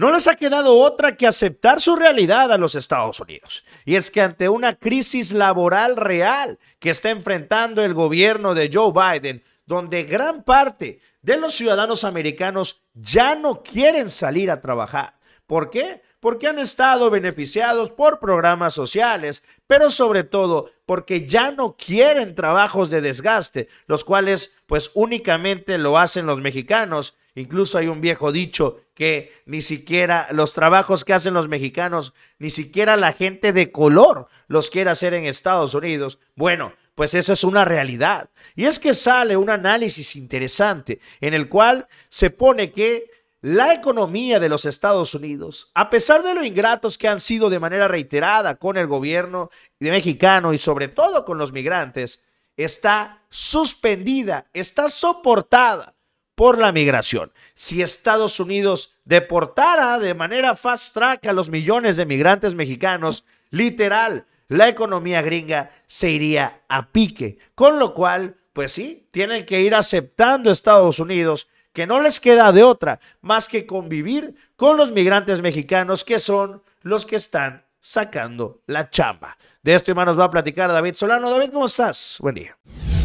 No les ha quedado otra que aceptar su realidad a los Estados Unidos. Y es que ante una crisis laboral real que está enfrentando el gobierno de Joe Biden, donde gran parte de los ciudadanos americanos ya no quieren salir a trabajar. ¿Por qué? Porque han estado beneficiados por programas sociales, pero sobre todo porque ya no quieren trabajos de desgaste, los cuales pues únicamente lo hacen los mexicanos Incluso hay un viejo dicho que ni siquiera los trabajos que hacen los mexicanos, ni siquiera la gente de color los quiere hacer en Estados Unidos. Bueno, pues eso es una realidad. Y es que sale un análisis interesante en el cual se pone que la economía de los Estados Unidos, a pesar de lo ingratos que han sido de manera reiterada con el gobierno mexicano y sobre todo con los migrantes, está suspendida, está soportada por la migración. Si Estados Unidos deportara de manera fast track a los millones de migrantes mexicanos, literal, la economía gringa se iría a pique. Con lo cual, pues sí, tienen que ir aceptando Estados Unidos que no les queda de otra más que convivir con los migrantes mexicanos que son los que están sacando la chamba. De esto, nos va a platicar David Solano. David, ¿cómo estás? Buen día.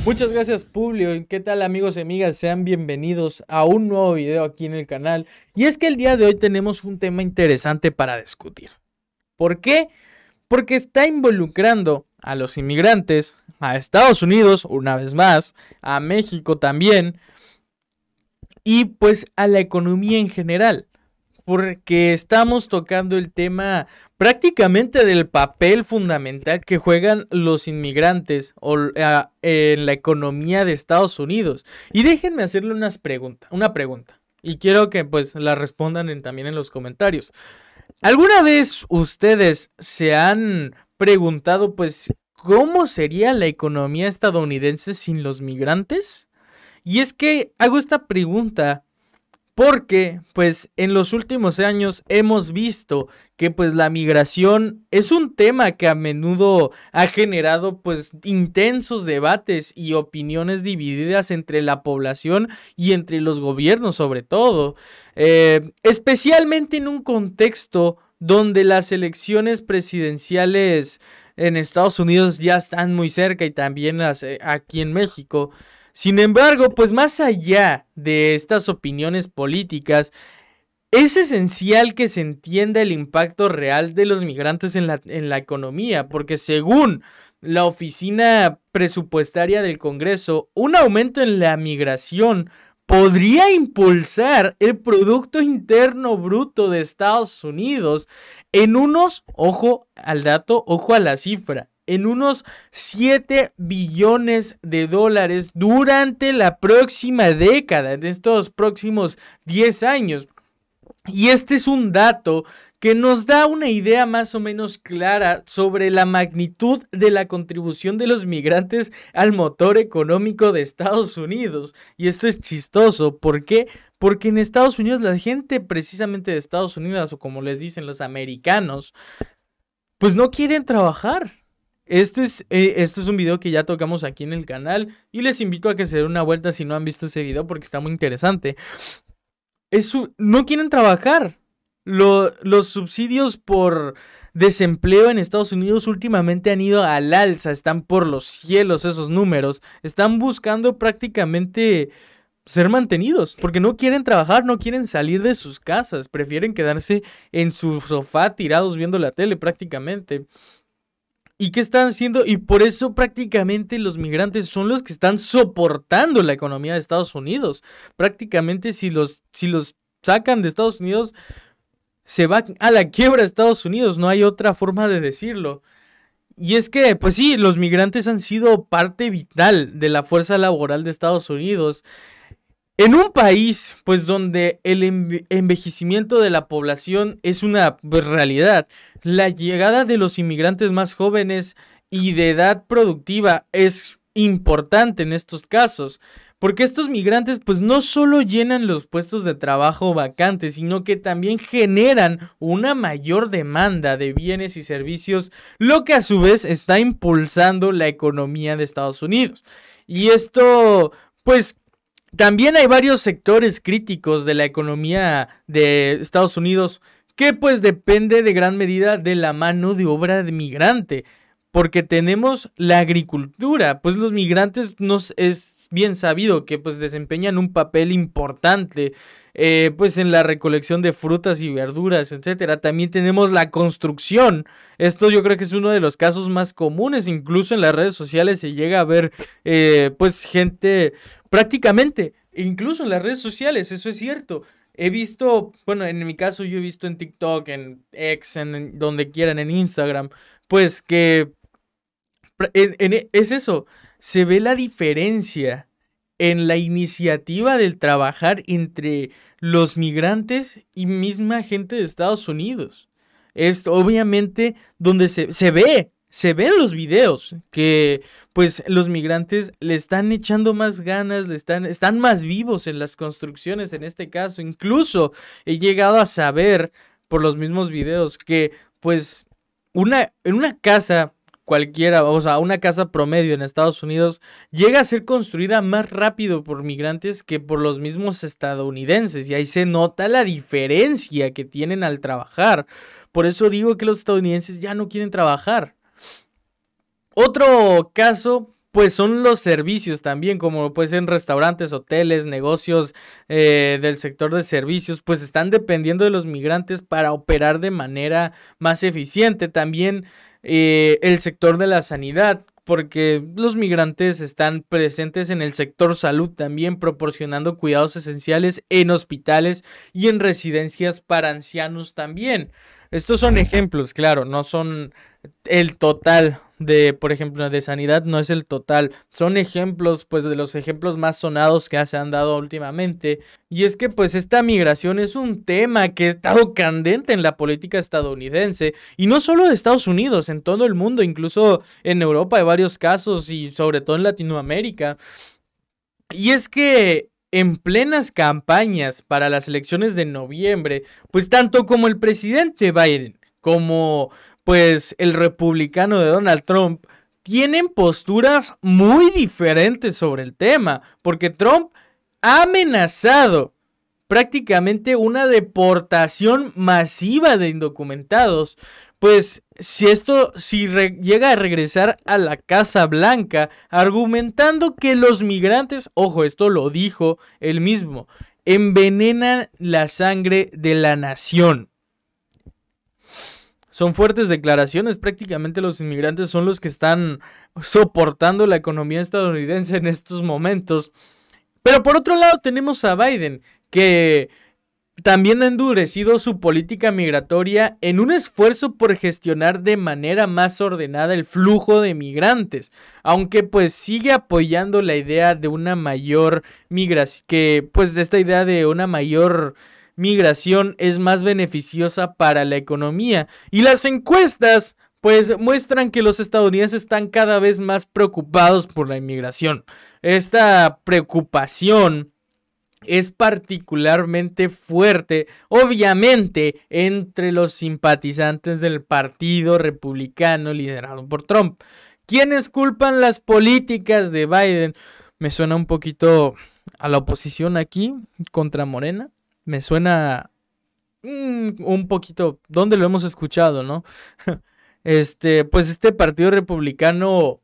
Muchas gracias Publio, ¿qué tal amigos y amigas? Sean bienvenidos a un nuevo video aquí en el canal. Y es que el día de hoy tenemos un tema interesante para discutir. ¿Por qué? Porque está involucrando a los inmigrantes, a Estados Unidos una vez más, a México también, y pues a la economía en general porque estamos tocando el tema prácticamente del papel fundamental que juegan los inmigrantes ah, en la economía de Estados Unidos. Y déjenme hacerle unas preguntas, una pregunta. Y quiero que pues la respondan también en los comentarios. ¿Alguna vez ustedes se han preguntado pues cómo sería la economía estadounidense sin los migrantes? Y es que hago esta pregunta porque pues en los últimos años hemos visto que pues la migración es un tema que a menudo ha generado pues intensos debates y opiniones divididas entre la población y entre los gobiernos sobre todo, eh, especialmente en un contexto donde las elecciones presidenciales en Estados Unidos ya están muy cerca y también aquí en México. Sin embargo, pues más allá de estas opiniones políticas, es esencial que se entienda el impacto real de los migrantes en la, en la economía, porque según la oficina presupuestaria del Congreso, un aumento en la migración podría impulsar el Producto Interno Bruto de Estados Unidos en unos, ojo al dato, ojo a la cifra, en unos 7 billones de dólares durante la próxima década, en estos próximos 10 años. Y este es un dato que nos da una idea más o menos clara sobre la magnitud de la contribución de los migrantes al motor económico de Estados Unidos. Y esto es chistoso, ¿por qué? Porque en Estados Unidos la gente precisamente de Estados Unidos, o como les dicen los americanos, pues no quieren trabajar este es, eh, este es un video que ya tocamos aquí en el canal y les invito a que se den una vuelta si no han visto ese video porque está muy interesante. Es no quieren trabajar. los subsidios por desempleo en Estados Unidos últimamente han ido al alza, están por los cielos esos números, están buscando prácticamente ser mantenidos, porque no quieren trabajar, no quieren salir de sus casas, prefieren quedarse en su sofá tirados viendo la tele prácticamente. ¿Y qué están haciendo? Y por eso prácticamente los migrantes son los que están soportando la economía de Estados Unidos. Prácticamente si los, si los sacan de Estados Unidos, se va a la quiebra de Estados Unidos. No hay otra forma de decirlo. Y es que, pues sí, los migrantes han sido parte vital de la fuerza laboral de Estados Unidos. En un país, pues donde el envejecimiento de la población es una pues, realidad, la llegada de los inmigrantes más jóvenes y de edad productiva es importante en estos casos, porque estos migrantes pues no solo llenan los puestos de trabajo vacantes, sino que también generan una mayor demanda de bienes y servicios, lo que a su vez está impulsando la economía de Estados Unidos. Y esto pues también hay varios sectores críticos de la economía de Estados Unidos que pues depende de gran medida de la mano de obra de migrante, porque tenemos la agricultura, pues los migrantes nos es, bien sabido que pues desempeñan un papel importante eh, pues en la recolección de frutas y verduras, etcétera. También tenemos la construcción. Esto yo creo que es uno de los casos más comunes. Incluso en las redes sociales se llega a ver eh, pues gente prácticamente, incluso en las redes sociales, eso es cierto. He visto, bueno, en mi caso yo he visto en TikTok, en X, en, donde quieran, en Instagram, pues que es eso, se ve la diferencia en la iniciativa del trabajar entre los migrantes y misma gente de Estados Unidos. Esto obviamente donde se, se ve, se ven los videos que pues los migrantes le están echando más ganas, le están, están más vivos en las construcciones en este caso. Incluso he llegado a saber por los mismos videos que pues una, en una casa cualquiera, o sea, una casa promedio en Estados Unidos llega a ser construida más rápido por migrantes que por los mismos estadounidenses. Y ahí se nota la diferencia que tienen al trabajar. Por eso digo que los estadounidenses ya no quieren trabajar. Otro caso pues son los servicios también, como pues en restaurantes, hoteles, negocios eh, del sector de servicios, pues están dependiendo de los migrantes para operar de manera más eficiente. También eh, el sector de la sanidad, porque los migrantes están presentes en el sector salud también, proporcionando cuidados esenciales en hospitales y en residencias para ancianos también. Estos son ejemplos, claro, no son el total de, por ejemplo, de sanidad no es el total. Son ejemplos, pues, de los ejemplos más sonados que se han dado últimamente. Y es que, pues, esta migración es un tema que ha estado candente en la política estadounidense. Y no solo de Estados Unidos, en todo el mundo, incluso en Europa hay varios casos y sobre todo en Latinoamérica. Y es que en plenas campañas para las elecciones de noviembre, pues tanto como el presidente Biden como pues el republicano de Donald Trump tienen posturas muy diferentes sobre el tema, porque Trump ha amenazado prácticamente una deportación masiva de indocumentados. Pues si esto, si llega a regresar a la Casa Blanca, argumentando que los migrantes, ojo, esto lo dijo él mismo, envenenan la sangre de la nación son fuertes declaraciones. Prácticamente los inmigrantes son los que están soportando la economía estadounidense en estos momentos. Pero por otro lado tenemos a Biden, que también ha endurecido su política migratoria en un esfuerzo por gestionar de manera más ordenada el flujo de migrantes, aunque pues sigue apoyando la idea de una mayor migración, que pues de esta idea de una mayor migración es más beneficiosa para la economía. Y las encuestas pues muestran que los estadounidenses están cada vez más preocupados por la inmigración. Esta preocupación es particularmente fuerte, obviamente, entre los simpatizantes del Partido Republicano liderado por Trump. ¿Quiénes culpan las políticas de Biden? Me suena un poquito a la oposición aquí contra Morena me suena mm, un poquito, ¿dónde lo hemos escuchado, no? este, pues este partido republicano,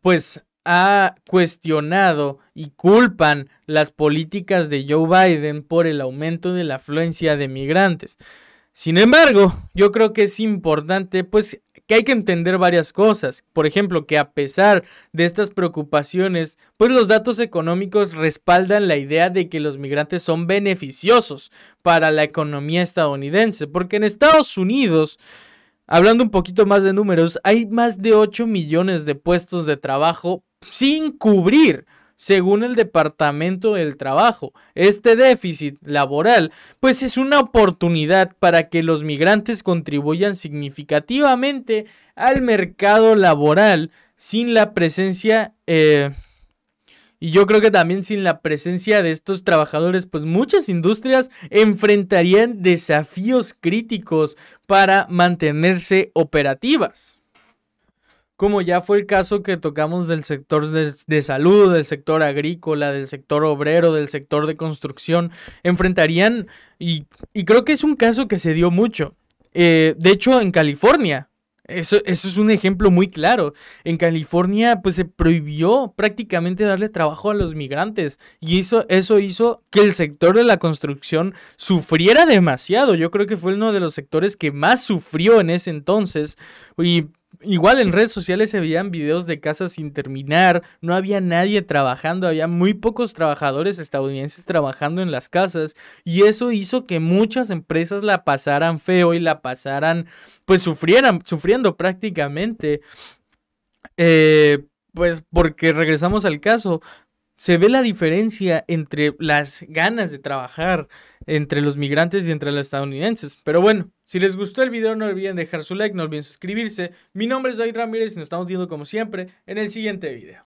pues ha cuestionado y culpan las políticas de Joe Biden por el aumento de la afluencia de migrantes. Sin embargo, yo creo que es importante pues que hay que entender varias cosas. Por ejemplo, que a pesar de estas preocupaciones, pues los datos económicos respaldan la idea de que los migrantes son beneficiosos para la economía estadounidense, porque en Estados Unidos... Hablando un poquito más de números, hay más de 8 millones de puestos de trabajo sin cubrir según el Departamento del Trabajo. Este déficit laboral pues es una oportunidad para que los migrantes contribuyan significativamente al mercado laboral sin la presencia eh, y yo creo que también sin la presencia de estos trabajadores, pues muchas industrias enfrentarían desafíos críticos para mantenerse operativas como ya fue el caso que tocamos del sector de, salud, del sector agrícola, del sector obrero, del sector de construcción, enfrentarían, y, creo que es un caso que se dio mucho. Eh, de hecho, en California, eso, eso, es un ejemplo muy claro. En California, pues se prohibió prácticamente darle trabajo a los migrantes. Y eso, eso hizo que el sector de la construcción sufriera demasiado. Yo creo que fue uno de los sectores que más sufrió en ese entonces. Y Igual en redes sociales se veían videos de casas sin terminar, no había nadie trabajando, había muy pocos trabajadores estadounidenses trabajando en las casas y eso hizo que muchas empresas la pasaran feo y la pasaran, pues sufrieran, sufriendo prácticamente. Eh, pues porque regresamos al caso, se ve la diferencia entre las ganas de trabajar entre los migrantes y entre los estadounidenses. Pero bueno, si les gustó el video no olviden dejar su like, no olviden suscribirse. Mi nombre es David Ramírez y nos estamos viendo como siempre en el siguiente video.